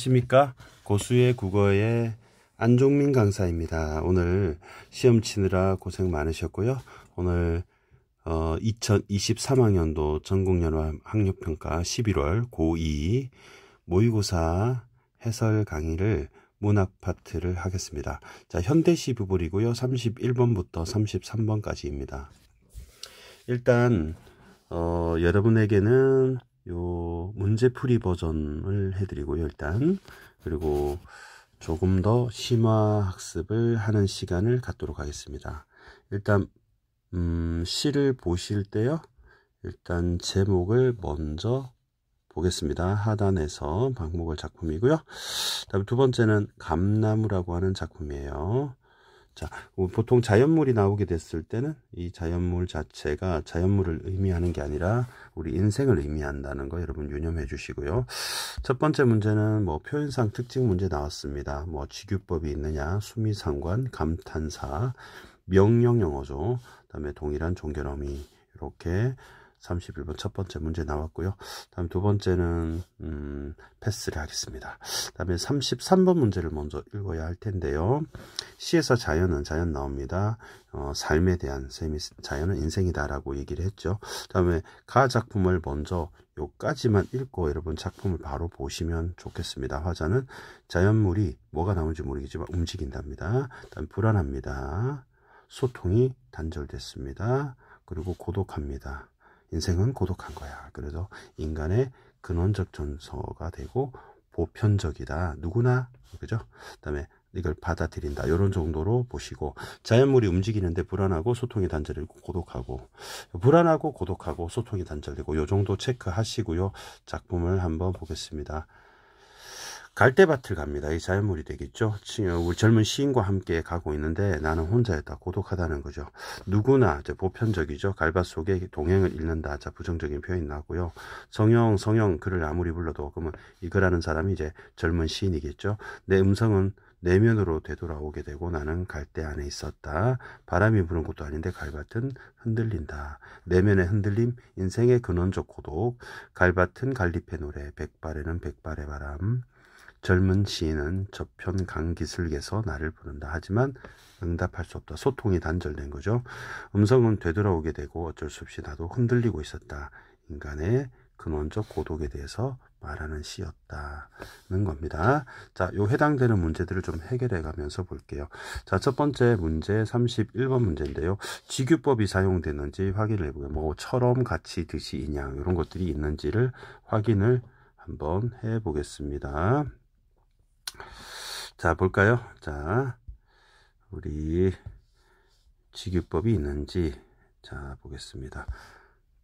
안녕하십니까 고수의 국어의 안종민 강사입니다 오늘 시험 치느라 고생 많으셨고요 오늘 어, 2023학년도 전국연합 학력평가 11월 고2 모의고사 해설 강의를 문학 파트를 하겠습니다 자 현대시 부분이고요 31번부터 33번까지입니다 일단 어, 여러분에게는 요 문제풀이 버전을 해드리고요 일단 그리고 조금 더 심화 학습을 하는 시간을 갖도록 하겠습니다 일단 음, 시를 보실 때요 일단 제목을 먼저 보겠습니다 하단에서 방목을 작품이고요 다음 두 번째는 감나무라고 하는 작품이에요 자, 어, 보통 자연물이 나오게 됐을 때는 이 자연물 자체가 자연물을 의미하는 게 아니라 우리 인생을 의미한다는 거 여러분 유념해 주시고요. 첫 번째 문제는 뭐 표현상 특징 문제 나왔습니다. 뭐지유법이 있느냐, 수미상관, 감탄사, 명령 영어죠. 그다음에 동일한 종결어미 이렇게 31번 첫 번째 문제 나왔고요. 다음 두 번째는 음, 패스를 하겠습니다. 다음에 33번 문제를 먼저 읽어야 할 텐데요. 시에서 자연은 자연 나옵니다. 어, 삶에 대한 셈이 자연은 인생이다라고 얘기를 했죠. 다음에 가 작품을 먼저 요까지만 읽고 여러분 작품을 바로 보시면 좋겠습니다. 화자는 자연물이 뭐가 나오는지 모르겠지만 움직인답니다. 다음 불안합니다. 소통이 단절됐습니다. 그리고 고독합니다. 인생은 고독한 거야. 그래서 인간의 근원적 정서가 되고 보편적이다. 누구나 그죠? 그다음에 이걸 받아들인다. 이런 정도로 보시고 자연물이 움직이는데 불안하고 소통이 단절되고 고독하고 불안하고 고독하고 소통이 단절되고 요 정도 체크하시고요. 작품을 한번 보겠습니다. 갈대밭을 갑니다. 이 자연물이 되겠죠. 어, 우리 젊은 시인과 함께 가고 있는데 나는 혼자였다. 고독하다는 거죠. 누구나 이제 보편적이죠. 갈밭 속에 동행을 잃는다. 자 부정적인 표현이 나고요. 성형 성형 글을 아무리 불러도 그러면 이거라는 사람이 이제 젊은 시인이겠죠. 내 음성은 내면으로 되돌아오게 되고 나는 갈대 안에 있었다. 바람이 부는 것도 아닌데 갈밭은 흔들린다. 내면의 흔들림, 인생의 근원적 고독, 갈밭은 갈잎의 노래, 백발에는 백발의 바람, 젊은 시인은 저편 강기슬에서 나를 부른다. 하지만 응답할 수 없다. 소통이 단절된 거죠. 음성은 되돌아오게 되고 어쩔 수 없이 나도 흔들리고 있었다. 인간의 근원적 고독에 대해서 말하는 시였다는 겁니다. 자, 요 해당되는 문제들을 좀 해결해 가면서 볼게요. 자, 첫 번째 문제 31번 문제인데요. 지규법이 사용되는지 확인을 해보게 뭐처럼 같이 듯이 인양 이런 것들이 있는지를 확인을 한번 해 보겠습니다. 자 볼까요 자 우리 직유법이 있는지 자 보겠습니다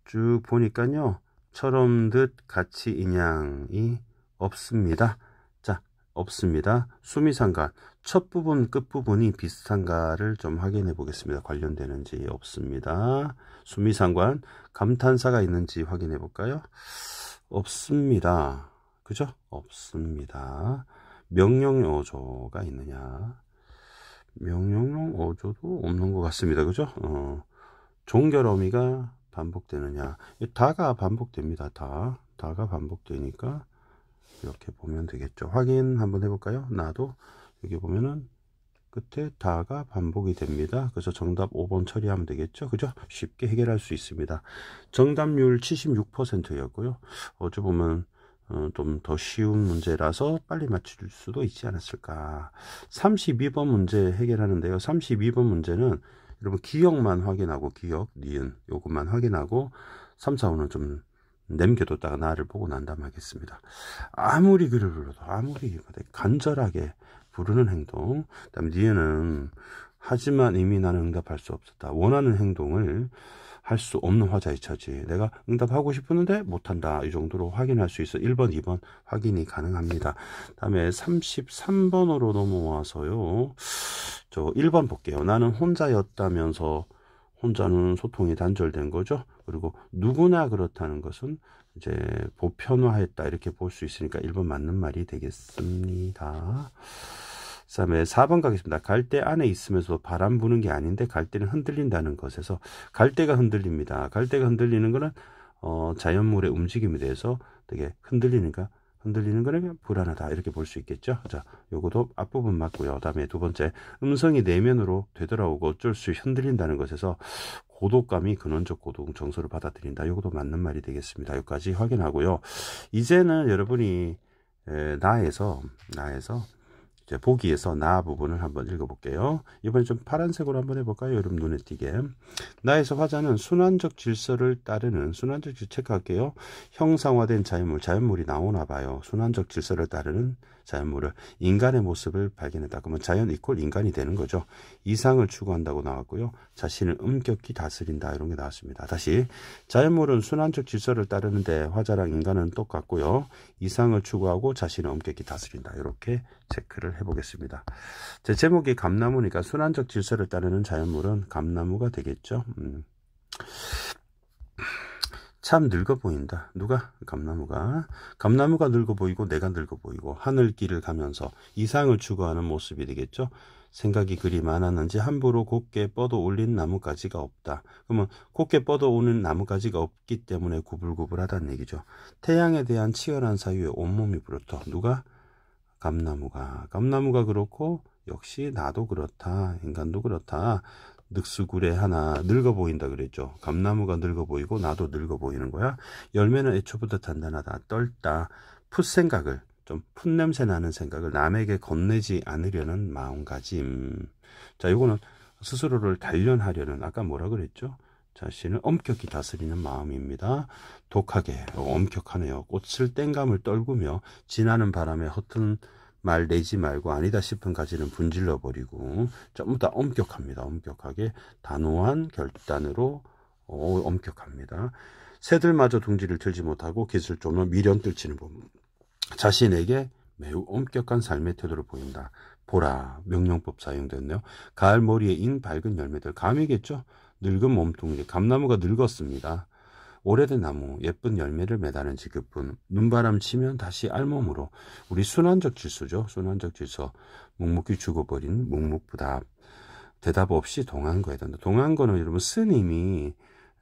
쭉 보니까요 처럼 듯 같이 인양이 없습니다 자 없습니다 수미상간 첫 부분 끝부분이 비슷한가를 좀 확인해 보겠습니다 관련되는지 없습니다 수미상관 감탄사가 있는지 확인해 볼까요 없습니다 그죠 없습니다 명령어조가 있느냐? 명령형 어조도 없는 것 같습니다. 그죠? 어, 종결 어미가 반복되느냐? 다가 반복됩니다. 다. 다가 반복되니까 이렇게 보면 되겠죠. 확인 한번 해볼까요? 나도 여기 보면은 끝에 다가 반복이 됩니다. 그래서 정답 5번 처리하면 되겠죠. 그죠? 쉽게 해결할 수 있습니다. 정답률 76%였고요. 어찌 보면 어, 좀 더 쉬운 문제라서 빨리 맞출 수도 있지 않았을까 32번 문제 해결하는데요 32번 문제는 여러분 기억만 확인하고 기억, 니은 요것만 확인하고 3, 4, 5는 좀 남겨뒀다가 나를 보고 난담 하겠습니다 아무리 글을 불러도 아무리 간절하게 부르는 행동 그다음 니은은 하지만 이미 나는 응답할 수 없었다 원하는 행동을 할수 없는 화자의 처지 내가 응답하고 싶었는데 못한다 이 정도로 확인할 수 있어 1번 2번 확인이 가능합니다 다음에 33번으로 넘어와서요 저 1번 볼게요 나는 혼자였다면서 혼자는 소통이 단절된 거죠 그리고 누구나 그렇다는 것은 이제 보편화했다 이렇게 볼 수 있으니까 1번 맞는 말이 되겠습니다 그다음에 4번 가겠습니다. 갈대 안에 있으면서 바람 부는 게 아닌데 갈대는 흔들린다는 것에서 갈대가 흔들립니다. 갈대가 흔들리는 거는 어, 자연물의 움직임에 대해서 되게 흔들리니까 흔들리는 거는 불안하다 이렇게 볼 수 있겠죠. 자, 요것도 앞부분 맞고요. 다음에 두 번째 음성이 내면으로 되돌아오고 어쩔 수 흔들린다는 것에서 고독감이 근원적 고독 정서를 받아들인다. 요것도 맞는 말이 되겠습니다. 여기까지 확인하고요. 이제는 여러분이 에, 나에서 나에서 이제 보기에서 나 부분을 한번 읽어볼게요. 이번에 좀 파란색으로 한번 해볼까요? 여러분 눈에 띄게. 나에서 화자는 순환적 질서를 따르는 순환적 질서 체크할게요. 형상화된 자연물, 자연물이 나오나 봐요. 순환적 질서를 따르는 자연 물를 인간의 모습을 발견했다. 그러면 자연 이퀄 인간이 되는 거죠. 이상을 추구한다고 나왔고요. 자신을 엄격히 다스린다 이런 게 나왔습니다. 다시 자연 물은 순환적 질서를 따르는데 화자랑 인간은 똑같고요. 이상을 추구하고 자신을 엄격히 다스린다. 이렇게 체크를 해보겠습니다. 제 제목이 감나무니까 순환적 질서를 따르는 자연물은 감나무가 되겠죠. 음. 참 늙어 보인다. 누가? 감나무가. 감나무가 늙어 보이고 내가 늙어 보이고 하늘길을 가면서 이상을 추구하는 모습이 되겠죠. 생각이 그리 많았는지 함부로 곱게 뻗어 올린 나뭇가지가 없다. 그러면 곱게 뻗어 오는 나뭇가지가 없기 때문에 구불구불하다는 얘기죠. 태양에 대한 치열한 사유에 온몸이 부르터. 누가? 감나무가. 감나무가 그렇고 역시 나도 그렇다. 인간도 그렇다. 늙수구레 하나 늙어 보인다 그랬죠. 감나무가 늙어 보이고 나도 늙어 보이는 거야. 열매는 애초부터 단단하다. 떨다. 풋 생각을 좀 풋냄새 나는 생각을 남에게 건네지 않으려는 마음가짐. 자, 요거는 스스로를 단련하려는 아까 뭐라 그랬죠? 자신을 엄격히 다스리는 마음입니다. 독하게 엄격하네요. 꽃을 땡감을 떨구며 지나는 바람에 허튼 말 내지 말고 아니다 싶은 가지는 분질러 버리고 전부 다 엄격합니다. 엄격하게 단호한 결단으로 어, 엄격합니다. 새들마저 둥지를 틀지 못하고 기술 좀은 미련 뚫치는 법. 자신에게 매우 엄격한 삶의 태도를 보인다. 보라 명령법 사용됐네요. 가을 머리에 잉 밝은 열매들 감이겠죠. 늙은 몸뚱이 감나무가 늙었습니다. 오래된 나무, 예쁜 열매를 매다는 지그뿐 눈바람 치면 다시 알몸으로 우리 순환적 질서죠. 순환적 질서. 묵묵히 죽어버린 묵묵부답. 대답 없이 동안거에 된다. 동안거는 여러분 스님이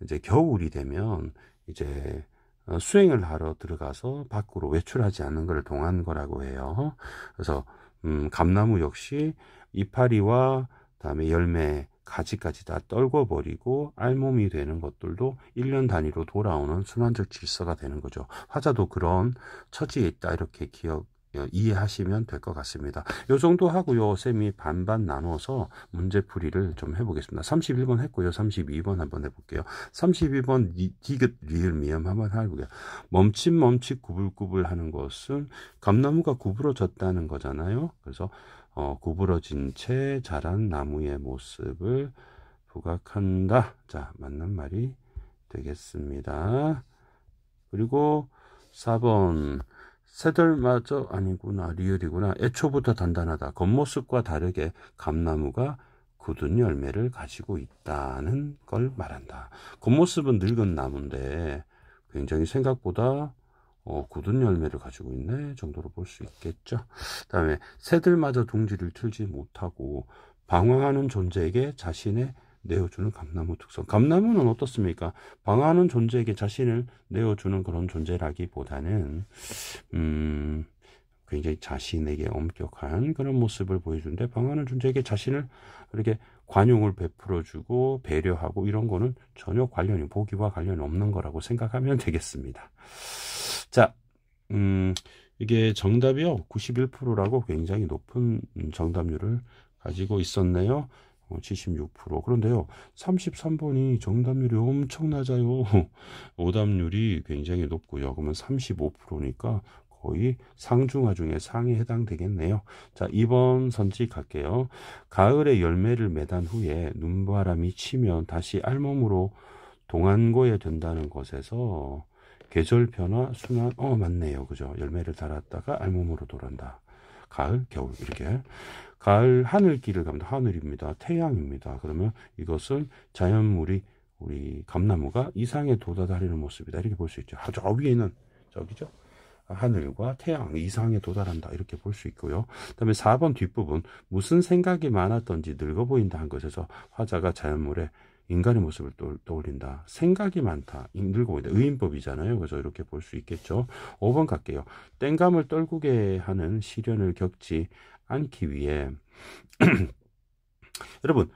이제 겨울이 되면 이제 어, 수행을 하러 들어가서 밖으로 외출하지 않는 걸 동안거라고 해요. 그래서 음, 감나무 역시 이파리와 그 다음에 열매 가지까지 다 떨궈버리고 알몸이 되는 것들도 1년 단위로 돌아오는 순환적 질서가 되는 거죠. 화자도 그런 처지에 있다 이렇게 기억 어, 이해하시면 될 것 같습니다. 요 정도 하고요. 쌤이 반반 나눠서 문제풀이를 좀 해보겠습니다. 31번 했고요. 32번 한번 해볼게요. 32번 디귿 리을 미음 한번 해볼게요. 멈칫멈칫 구불구불 하는 것은 감나무가 구부러졌다는 거잖아요. 그래서 어, 구부러진 채 자란 나무의 모습을 부각한다. 자, 맞는 말이 되겠습니다. 그리고 4번 새들마저 아니구나 리얼이구나 애초부터 단단하다 겉모습과 다르게 감나무가 굳은 열매를 가지고 있다는 걸 말한다 겉모습은 늙은 나무인데 굉장히 생각보다 어, 굳은 열매를 가지고 있네 정도로 볼 수 있겠죠. 그 다음에 새들마저 둥지를 틀지 못하고 방황하는 존재에게 자신의 내어주는 감나무 특성. 감나무는 어떻습니까? 방황하는 존재에게 자신을 내어주는 그런 존재라기보다는 음, 굉장히 자신에게 엄격한 그런 모습을 보여주는데 방황하는 존재에게 자신을 이렇게 관용을 베풀어주고 배려하고 이런 거는 전혀 관련이 보기와 관련이 없는 거라고 생각하면 되겠습니다. 자, 음, 이게 정답이요. 91%라고 굉장히 높은 음, 정답률을 가지고 있었네요. 76% 어, 그런데요 33번이 정답률이 엄청 낮아요 오답률이 굉장히 높고요 그러면 35%니까 거의 상중하 중에 상에 해당되겠네요 자 2번 선지 갈게요 가을에 열매를 매단 후에 눈바람이 치면 다시 알몸으로 동안고에 된다는 것에서 계절 변화, 순환, 어, 맞네요. 그죠? 열매를 달았다가 알몸으로 돌아온다. 가을, 겨울, 이렇게. 가을, 하늘길을 갑니다. 하늘입니다. 태양입니다. 그러면 이것은 자연물이 우리 감나무가 이상에 도달하려는 모습이다. 이렇게 볼 수 있죠. 아주 위에는 저기죠. 하늘과 태양 이상에 도달한다 이렇게 볼 수 있고요. 그다음에 4번 뒷부분 무슨 생각이 많았던지 늙어 보인다 한 것에서 화자가 자연물에 인간의 모습을 떠올린다. 생각이 많다. 힘들고 있다. 의인법이잖아요. 그래서 이렇게 볼 수 있겠죠. 5번 갈게요. 땡감을 떨구게 하는 시련을 겪지 않기 위해 여러분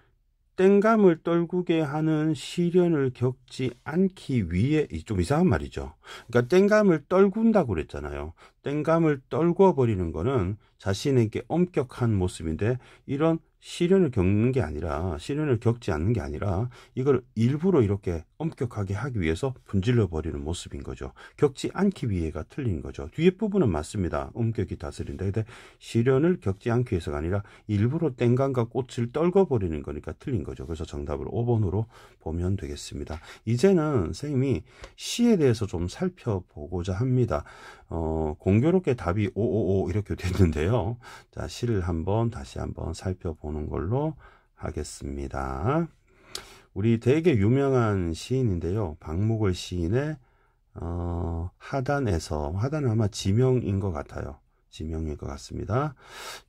땡감을 떨구게 하는 시련을 겪지 않기 위해 좀 이상한 말이죠. 그러니까 땡감을 떨군다고 그랬잖아요. 땡감을 떨궈 버리는 거는 자신에게 엄격한 모습인데 이런 시련을 겪는 게 아니라 시련을 겪지 않는 게 아니라 이걸 일부러 이렇게 엄격하게 하기 위해서 분질러 버리는 모습인 거죠. 겪지 않기 위해가 틀린 거죠. 뒤에 부분은 맞습니다. 엄격히 다스린다. 근데 시련을 겪지 않기 위해서가 아니라 일부러 땡강과 꽃을 떨궈 버리는 거니까 틀린 거죠. 그래서 정답을 5번으로 보면 되겠습니다. 이제는 선생님이 시에 대해서 좀 살펴보고자 합니다. 어, 공교롭게 답이 555 이렇게 됐는데요. 자, 시를 한번 다시 한번 살펴보는 보는 걸로 하겠습니다. 우리 되게 유명한 시인인데요. 박목월 시인의 어, 하단에서 하단은 아마 지명인 것 같아요. 지명일 것 같습니다.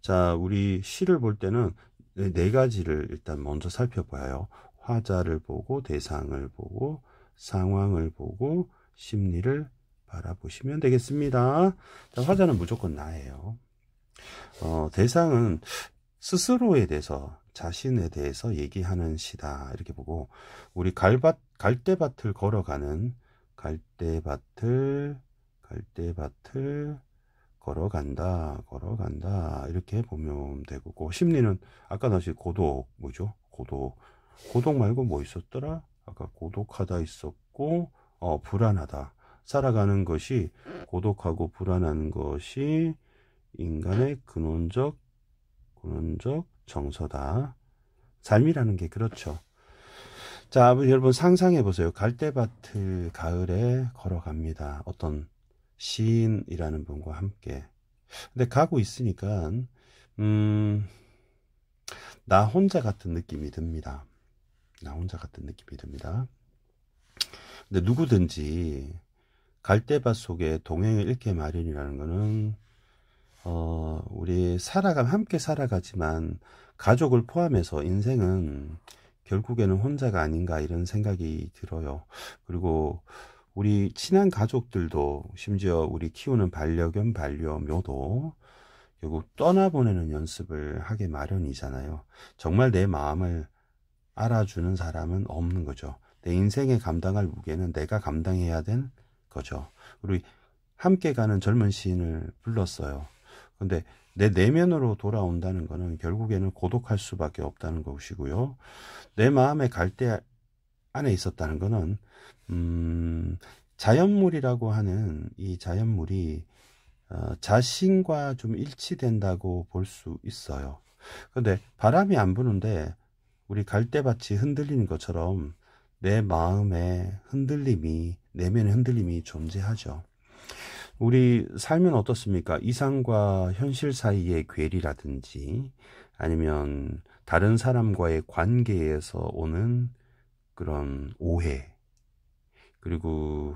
자, 우리 시를 볼 때는 네, 네 가지를 일단 먼저 살펴봐요. 화자를 보고 대상을 보고 상황을 보고 심리를 바라보시면 되겠습니다. 자, 화자는 무조건 나예요. 어, 대상은 스스로에 대해서 자신에 대해서 얘기하는 시다 이렇게 보고 우리 갈밭 갈대밭을 걸어가는 갈대밭을 갈대밭을 걸어간다 걸어간다 이렇게 보면 되고 그 심리는 아까 다시 고독 뭐죠 고독 고독 말고 뭐 있었더라 아까 고독하다 있었고 어 불안하다 살아가는 것이 고독하고 불안한 것이 인간의 근원적 근원적 정서다. 삶이라는 게 그렇죠. 자, 여러분 상상해 보세요. 갈대밭을 가을에 걸어갑니다. 어떤 시인이라는 분과 함께. 근데 가고 있으니까 음, 나 혼자 같은 느낌이 듭니다. 나 혼자 같은 느낌이 듭니다. 근데 누구든지 갈대밭 속에 동행을 잃게 마련이라는 거는 어, 우리 살아감 함께 살아가지만 가족을 포함해서 인생은 결국에는 혼자가 아닌가 이런 생각이 들어요. 그리고 우리 친한 가족들도 심지어 우리 키우는 반려견 반려묘도 결국 떠나보내는 연습을 하게 마련이잖아요. 정말 내 마음을 알아주는 사람은 없는 거죠. 내 인생에 감당할 무게는 내가 감당해야 된 거죠. 우리 함께 가는 젊은 시인을 불렀어요. 근데 내 내면으로 돌아온다는 것은 결국에는 고독할 수밖에 없다는 것이고요. 내 마음의 갈대 안에 있었다는 것은 음, 자연물이라고 하는 이 자연물이 어, 자신과 좀 일치된다고 볼 수 있어요. 근데 바람이 안 부는데 우리 갈대밭이 흔들리는 것처럼 내 마음의 흔들림이 내면의 흔들림이 존재하죠. 우리 삶은 어떻습니까? 이상과 현실 사이의 괴리라든지 아니면 다른 사람과의 관계에서 오는 그런 오해 그리고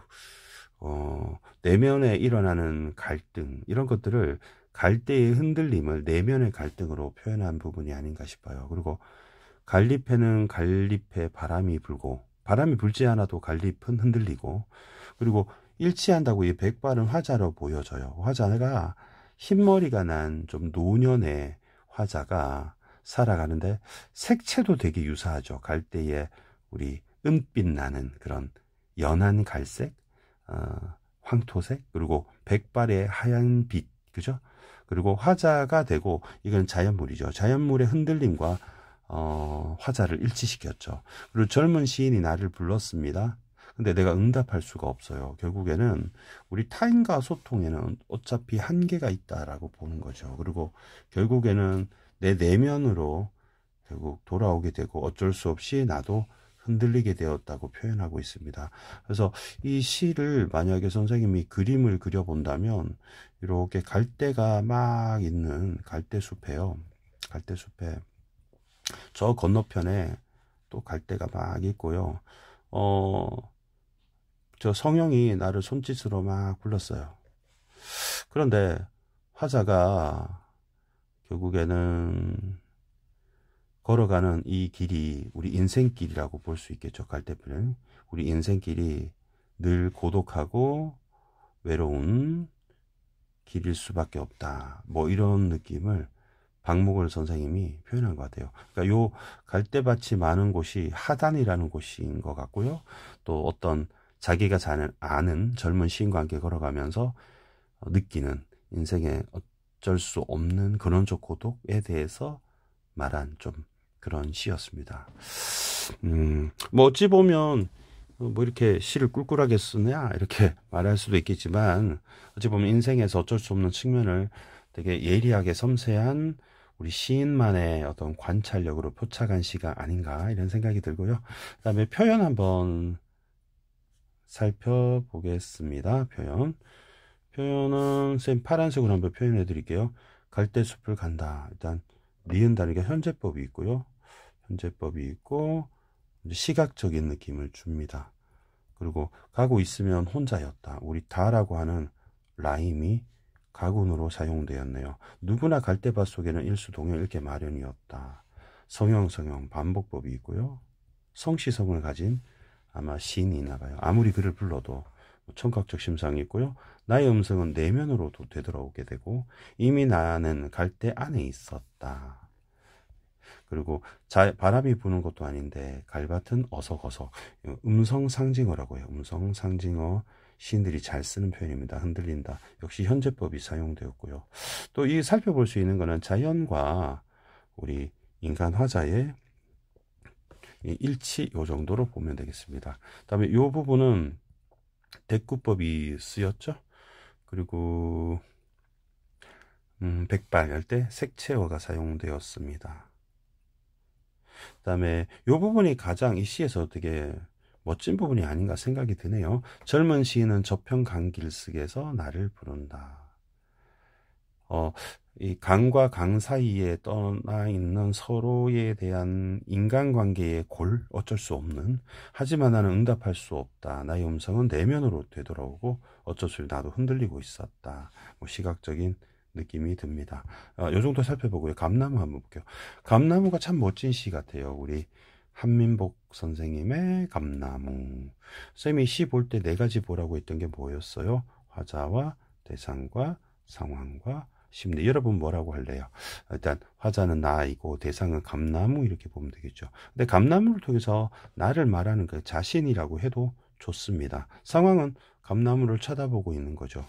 어, 내면에 일어나는 갈등 이런 것들을 갈대의 흔들림을 내면의 갈등으로 표현한 부분이 아닌가 싶어요. 그리고 갈잎에는 갈잎에 바람이 불고 바람이 불지 않아도 갈잎은 흔들리고 그리고 일치한다고 이 백발은 화자로 보여져요. 화자가 흰머리가 난 좀 노년의 화자가 살아가는데 색채도 되게 유사하죠. 갈대에 우리 은빛 나는 그런 연한 갈색, 어, 황토색, 그리고 백발의 하얀 빛, 그죠? 그리고 화자가 되고 이건 자연물이죠. 자연물의 흔들림과 어, 화자를 일치시켰죠. 그리고 젊은 시인이 나를 불렀습니다. 근데 내가 응답할 수가 없어요. 결국에는 우리 타인과 소통에는 어차피 한계가 있다라고 보는 거죠. 그리고 결국에는 내 내면으로 결국 돌아오게 되고 어쩔 수 없이 나도 흔들리게 되었다고 표현하고 있습니다. 그래서 이 시를 만약에 선생님이 그림을 그려본다면 이렇게 갈대가 막 있는 갈대숲에요. 갈대숲에 저 건너편에 또 갈대가 막 있고요. 어, 저 성형이 나를 손짓으로 막 불렀어요. 그런데 화자가 결국에는 걸어가는 이 길이 우리 인생길이라고 볼 수 있겠죠. 갈대뼈는 우리 인생길이 늘 고독하고 외로운 길일 수밖에 없다. 뭐 이런 느낌을 박목을 선생님이 표현한 것 같아요. 그러니까 요 갈대밭이 많은 곳이 하단이라는 곳인 것 같고요. 또 어떤 자기가 자는 아는 젊은 시인과 함께 걸어가면서 어, 느끼는 인생의 어쩔 수 없는 근원적 고독에 대해서 말한 좀 그런 시였습니다. 음, 뭐 어찌 보면 어, 뭐 이렇게 시를 꿀꿀하게 쓰냐 이렇게 말할 수도 있겠지만 어찌 보면 인생에서 어쩔 수 없는 측면을 되게 예리하게 섬세한 우리 시인만의 어떤 관찰력으로 포착한 시가 아닌가 이런 생각이 들고요. 그다음에 표현 한번 살펴보겠습니다. 표현. 표현은 쌤 파란색으로 한번 표현해 드릴게요. 갈대숲을 간다. 일단 니은다니게 현재법이 있고요. 현재법이 있고 시각적인 느낌을 줍니다. 그리고 가고 있으면 혼자였다. 우리 다라고 하는 라임이 가군으로 사용되었네요. 누구나 갈대밭 속에는 일수동요 이렇게 마련이었다. 성형 성형 반복법이 있고요. 성시성을 가진 아마 시인이나 봐요. 아무리 글을 불러도 뭐 청각적 심상이 있고요. 나의 음성은 내면으로도 되돌아오게 되고 이미 나는 갈대 안에 있었다. 그리고 자, 바람이 부는 것도 아닌데 갈밭은 어석어석 음성 상징어라고 해요. 음성 상징어 시인들이 잘 쓰는 표현입니다. 흔들린다. 역시 현재법이 사용되었고요. 또 이 살펴볼 수 있는 것은 자연과 우리 인간 화자의 예, 일치 요 정도로 보면 되겠습니다. 다음에 요 부분은 대구법이 쓰였죠. 그리고 음, 백발할 때 색채어가 사용되었습니다. 그 다음에 요 부분이 가장 이 시에서 되게 멋진 부분이 아닌가 생각이 드네요. 젊은 시인은 저편 강길쓰에서 나를 부른다. 어, 이 강과 강 사이에 떠나 있는 서로에 대한 인간관계의 골 어쩔 수 없는 하지만 나는 응답할 수 없다 나의 음성은 내면으로 되돌아오고 어쩔 수 없이 나도 흔들리고 있었다 뭐 시각적인 느낌이 듭니다 아, 요 정도 살펴보고요 감나무 한번 볼게요 감나무가 참 멋진 시 같아요 우리 한민복 선생님의 감나무 쌤이 시 볼 때 네 가지 보라고 했던 게 뭐였어요 화자와 대상과 상황과 싶네. 여러분 뭐라고 할래요? 일단 화자는 나이고 대상은 감나무 이렇게 보면 되겠죠. 근데 감나무를 통해서 나를 말하는 그 자신이라고 해도 좋습니다. 상황은 감나무를 쳐다보고 있는 거죠.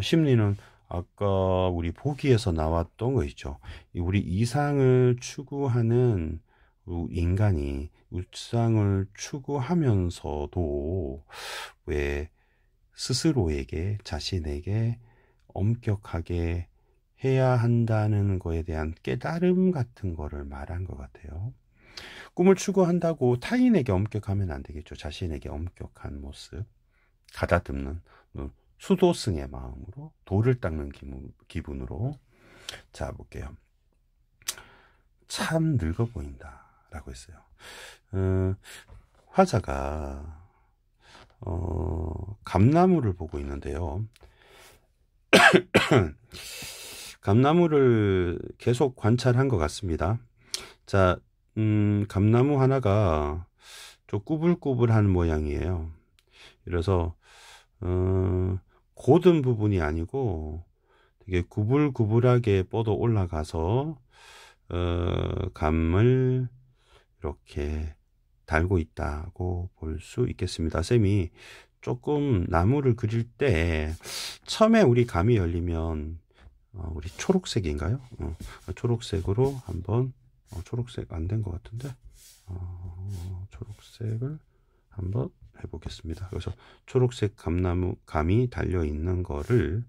심리는 아까 우리 보기에서 나왔던 거 있죠. 우리 이상을 추구하는 인간이 우상을 추구하면서도 왜 스스로에게 자신에게 엄격하게 해야 한다는 거에 대한 깨달음 같은 거를 말한 것 같아요. 꿈을 추구한다고 타인에게 엄격하면 안 되겠죠. 자신에게 엄격한 모습, 가다듬는 수도승의 마음으로 돌을 닦는 기분, 으로 자, 볼게요. 참 늙어 보인다. 라고 했어요. 어, 화자가, 어, 감나무를 보고 있는데요. 감나무를 계속 관찰한 것 같습니다. 자, 음, 감나무 하나가 좀 꾸불꾸불한 모양이에요. 그래서 어, 고든 부분이 아니고 되게 구불구불하게 뻗어 올라가서 어, 감을 이렇게 달고 있다고 볼 수 있겠습니다. 쌤이 조금 나무를 그릴 때 처음에 우리 감이 열리면 어, 우리 초록색인가요? 어, 아, 초록색으로 한번 어, 초록색 안 된 것 같은데 어, 초록색을 한번 해보겠습니다. 그래서 초록색 감나무 감이 달려 있는 거를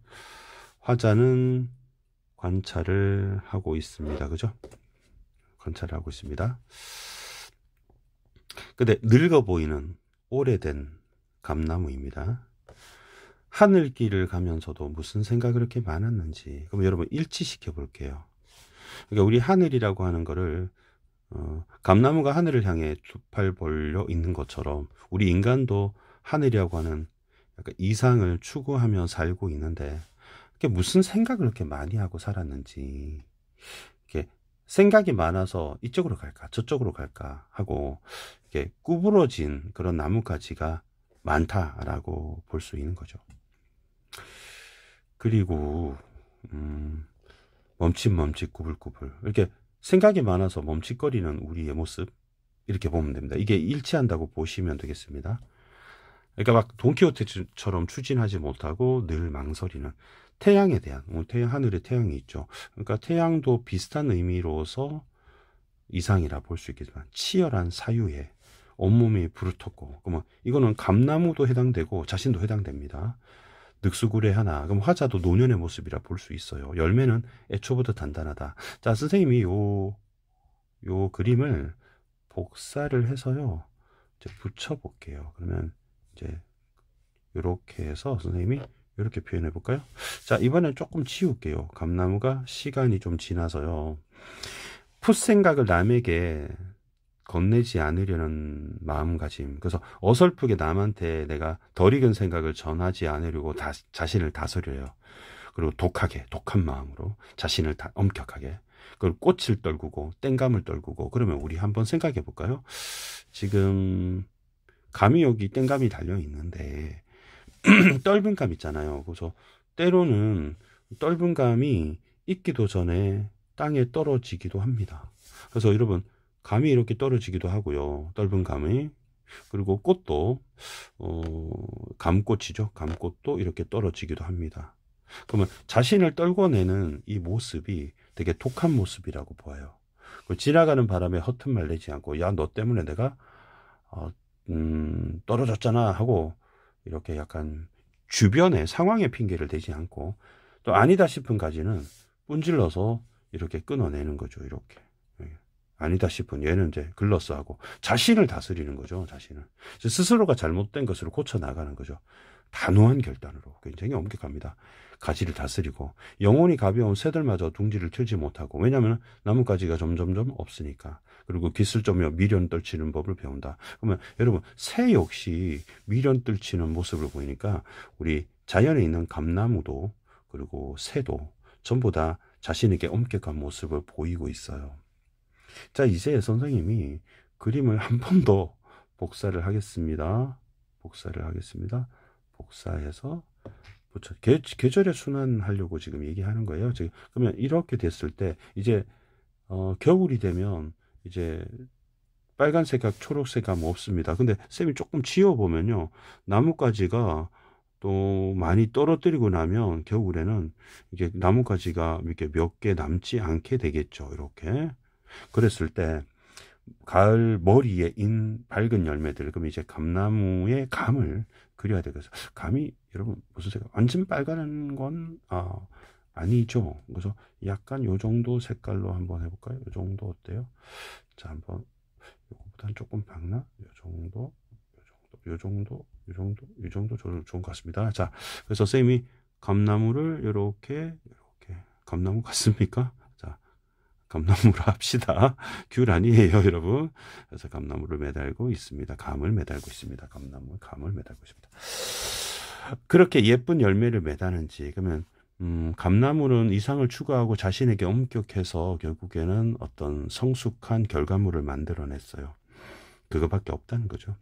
화자는 관찰을 하고 있습니다. 그죠? 관찰을 하고 있습니다. 근데 늙어 보이는 오래된 감나무입니다. 하늘길을 가면서도 무슨 생각을 그렇게 많았는지 그럼 여러분 일치시켜 볼게요. 그러니까 우리 하늘이라고 하는 거를 어, 감나무가 하늘을 향해 두 팔 벌려 있는 것처럼 우리 인간도 하늘이라고 하는 약간 이상을 추구하며 살고 있는데 그게 무슨 생각을 그렇게 많이 하고 살았는지 이렇게 생각이 많아서 이쪽으로 갈까 저쪽으로 갈까 하고 이렇게 구부러진 그런 나뭇가지가 많다라고 볼 수 있는 거죠. 그리고 음, 멈칫멈칫 구불구불 이렇게 생각이 많아서 멈칫거리는 우리의 모습 이렇게 보면 됩니다. 이게 일치한다고 보시면 되겠습니다. 그러니까 막 돈키호테처럼 추진하지 못하고 늘 망설이는 태양에 대한 어, 태양 하늘에 태양이 있죠. 그러니까 태양도 비슷한 의미로서 이상이라 볼 수 있겠지만 치열한 사유에 온몸이 부르텄고 그러면 이거는 감나무도 해당되고 자신도 해당됩니다. 늑수구레 하나. 그럼 화자도 노년의 모습이라 볼 수 있어요. 열매는 애초부터 단단하다. 자, 선생님이 요, 요 그림을 복사를 해서요. 이제 붙여볼게요. 그러면 이제 요렇게 해서 선생님이 이렇게 표현해 볼까요? 자, 이번엔 조금 지울게요 감나무가 시간이 좀 지나서요. 풋 생각을 남에게 건네지 않으려는 마음가짐. 그래서 어설프게 남한테 내가 덜 익은 생각을 전하지 않으려고 다, 자신을 다스려요. 그리고 독하게, 독한 마음으로 자신을 다, 엄격하게. 그리고 꽃을 떨구고, 땡감을 떨구고, 그러면 우리 한번 생각해 볼까요? 지금, 감이 여기 땡감이 달려 있는데, 떫은 감 있잖아요. 그래서 때로는 떫은 감이 있기도 전에 땅에 떨어지기도 합니다. 그래서 여러분, 감이 이렇게 떨어지기도 하고요. 떫은 감이. 그리고 꽃도 어, 감꽃이죠. 감꽃도 이렇게 떨어지기도 합니다. 그러면 자신을 떨궈내는 이 모습이 되게 독한 모습이라고 보아요. 그 지나가는 바람에 허튼 말 내지 않고 야 너 때문에 내가 어, 음, 떨어졌잖아 하고 이렇게 약간 주변의 상황의 핑계를 대지 않고 또 아니다 싶은 가지는 분질러서 이렇게 끊어내는 거죠. 이렇게. 아니다 싶은 얘는 이제 글러스 하고 자신을 다스리는 거죠. 자신을 스스로가 잘못된 것으로 고쳐 나가는 거죠. 단호한 결단으로 굉장히 엄격합니다. 가지를 다스리고 영혼이 가벼운 새들마저 둥지를 틀지 못하고 왜냐하면 나뭇가지가 점점점 없으니까 그리고 기술점며 미련 떨치는 법을 배운다. 그러면 여러분 새 역시 미련 떨치는 모습을 보이니까 우리 자연에 있는 감나무도 그리고 새도 전부 다 자신에게 엄격한 모습을 보이고 있어요. 자, 이제 선생님이 그림을 한 번 더 복사를 하겠습니다. 복사를 하겠습니다. 복사해서 붙여 계, 계절에 순환하려고 지금 얘기하는 거예요. 지금 그러면 이렇게 됐을 때 이제 어, 겨울이 되면 이제 빨간색과 초록색감 없습니다. 근데 쌤이 조금 지워보면요. 나뭇가지가 또 많이 떨어뜨리고 나면 겨울에는 이게 나뭇가지가 이렇게 몇 개 남지 않게 되겠죠. 이렇게. 그랬을 때 가을 머리에 인 밝은 열매들 그럼 이제 감나무의 감을 그려야 되겠어. 감이 여러분 무슨 색깔? 완전 빨간 건 아, 아니죠. 그래서 약간 요 정도 색깔로 한번 해볼까요? 요 정도 어때요? 자 한번 요거보단 조금 밝나? 요 정도, 요 정도, 요 정도, 요 정도, 요 정도 좋은, 것 같습니다. 자 그래서 선생님이 감나무를 요렇게요렇게 감나무 같습니까? 감나무로 합시다. 귤 아니에요, 여러분. 그래서 감나무를 매달고 있습니다. 감을 매달고 있습니다. 감나무, 감을 매달고 있습니다. 그렇게 예쁜 열매를 매다는지 그러면 음, 감나무는 이상을 추구하고 자신에게 엄격해서 결국에는 어떤 성숙한 결과물을 만들어냈어요. 그거밖에 없다는 거죠.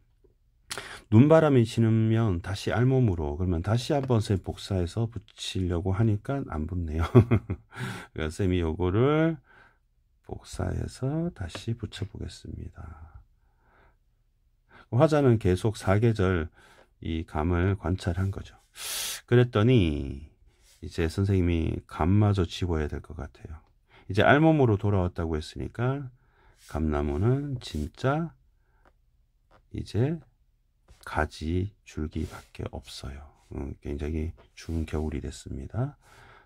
눈바람이 지나면 다시 알몸으로 그러면 다시 한 번 쌤 복사해서 붙이려고 하니까 안 붙네요. 그러니까 쌤이 요거를 복사해서 다시 붙여보겠습니다. 화자는 계속 사계절 이 감을 관찰한 거죠. 그랬더니 이제 선생님이 감마저 집어야 될 것 같아요. 이제 알몸으로 돌아왔다고 했으니까 감나무는 진짜 이제 가지 줄기밖에 없어요. 어, 굉장히 추 겨울이 됐습니다.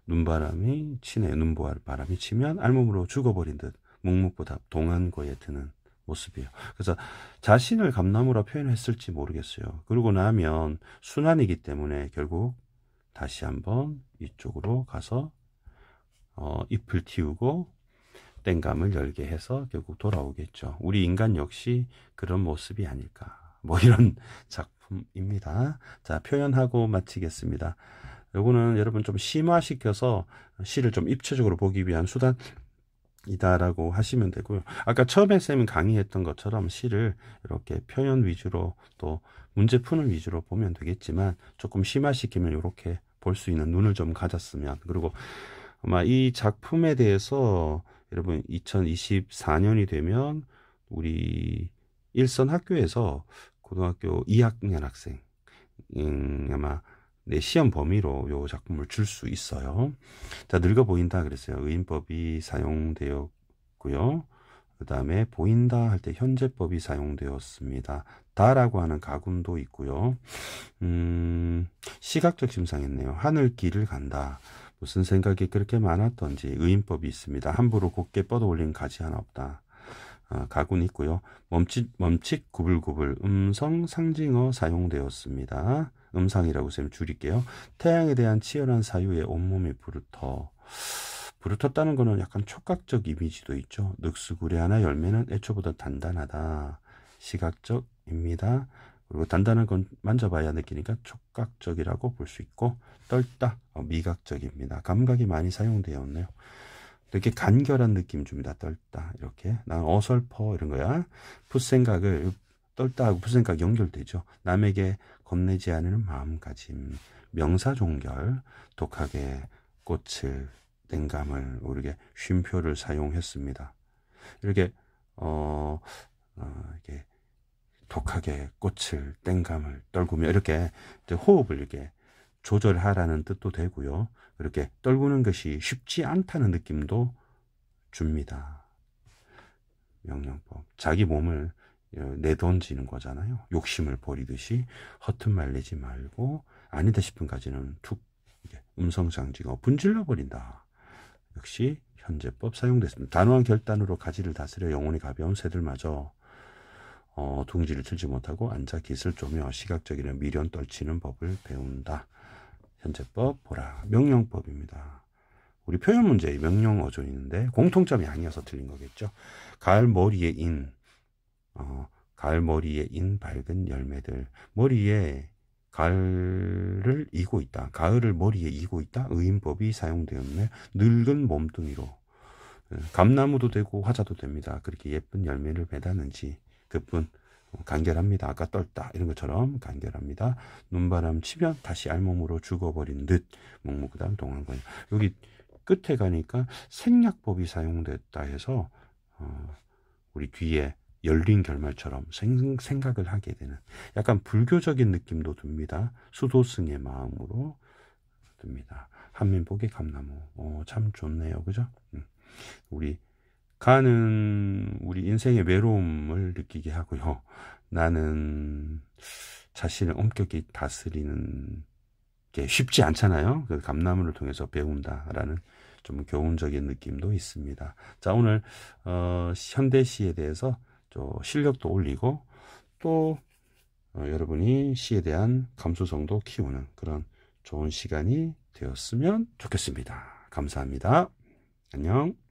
눈바람이 치네 눈바람이 보 치면 알몸으로 죽어버린 듯 묵묵보다 동안고에 드는 모습이에요. 그래서 자신을 감나무라 표현했을지 모르겠어요. 그러고 나면 순환이기 때문에 결국 다시 한번 이쪽으로 가서 어, 잎을 틔우고 땡감을 열게 해서 결국 돌아오겠죠. 우리 인간 역시 그런 모습이 아닐까. 뭐 이런 작품입니다. 자, 표현하고 마치겠습니다. 요거는 여러분 좀 심화시켜서 시를 좀 입체적으로 보기 위한 수단 이다라고 하시면 되고요. 아까 처음에 쌤이 강의했던 것처럼 시를 이렇게 표현 위주로 또 문제 푸는 위주로 보면 되겠지만 조금 심화시키면 이렇게 볼 수 있는 눈을 좀 가졌으면 그리고 아마 이 작품에 대해서 여러분 2024년이 되면 우리 일선 학교에서 고등학교 2학년 학생 음, 아마 네, 시험 범위로 요 작품을 줄 수 있어요. 자, 늙어 보인다 그랬어요. 의인법이 사용되었고요. 그 다음에 보인다 할 때 현재법이 사용되었습니다. 다라고 하는 가군도 있고요. 음, 시각적 심상했네요. 하늘 길을 간다. 무슨 생각이 그렇게 많았던지 의인법이 있습니다. 함부로 곱게 뻗어 올린 가지 하나 없다. 아, 가군 있고요. 멈칫 멈칫 구불구불 음성 상징어 사용되었습니다. 음상이라고 쌤 줄일게요. 태양에 대한 치열한 사유에 온몸이 부르터. 부르텄다는 거는 약간 촉각적 이미지도 있죠. 늑수구레 하나 열매는 애초보다 단단하다. 시각적입니다. 그리고 단단한 건 만져봐야 느끼니까 촉각적이라고 볼 수 있고 떨다 어, 미각적입니다. 감각이 많이 사용되었네요. 이렇게 간결한 느낌 줍니다. 떨다 이렇게 난 어설퍼 이런 거야. 풋 생각을 떨다 하고 불생각 연결되죠. 남에게 겁내지 않을 마음가짐, 명사종결, 독하게 꽃을 냉감을 모르게 쉼표를 사용했습니다. 이렇게 어, 어 이게 독하게 꽃을 땡감을 떨구며 이렇게 호흡을 이렇게 조절하라는 뜻도 되고요. 이렇게 떨구는 것이 쉽지 않다는 느낌도 줍니다. 명령법. 자기 몸을 예, 내던지는 거잖아요. 욕심을 버리듯이 허튼 말리지 말고 아니다 싶은 가지는 툭 음성장지가 분질러 버린다. 역시 현재법 사용됐습니다. 단호한 결단으로 가지를 다스려 영혼이 가벼운 새들마저 어, 둥지를 틀지 못하고 앉아 깃을 쪼며 시각적인 미련 떨치는 법을 배운다. 현재법 보라 명령법입니다. 우리 표현 문제 명령어조 있는데 공통점이 아니어서 틀린 거겠죠. 가을 머리에 인 어, 가을 머리에 인 밝은 열매들 머리에 가을을 이고 있다. 가을을 머리에 이고 있다. 의인법이 사용되었네. 늙은 몸뚱이로 어, 감나무도 되고 화자도 됩니다. 그렇게 예쁜 열매를 배다는지 그뿐 어, 간결합니다. 아까 떨다 이런 것처럼 간결합니다. 눈바람 치면 다시 알몸으로 죽어버린 듯묵묵 그다음 동안거요 여기 끝에 가니까 생략법이 사용됐다 해서 어, 우리 뒤에 열린 결말처럼 생, 생각을 하게 되는 약간 불교적인 느낌도 듭니다. 수도승의 마음으로 듭니다. 한민복의 감나무. 어, 참 좋네요. 그죠? 음. 우리 가는 우리 인생의 외로움을 느끼게 하고요. 나는 자신을 엄격히 다스리는 게 쉽지 않잖아요. 그 감나무를 통해서 배운다라는 좀 교훈적인 느낌도 있습니다. 자, 오늘 어, 현대시에 대해서 또 실력도 올리고 또 어, 여러분이 시에 대한 감수성도 키우는 그런 좋은 시간이 되었으면 좋겠습니다. 감사합니다. 안녕.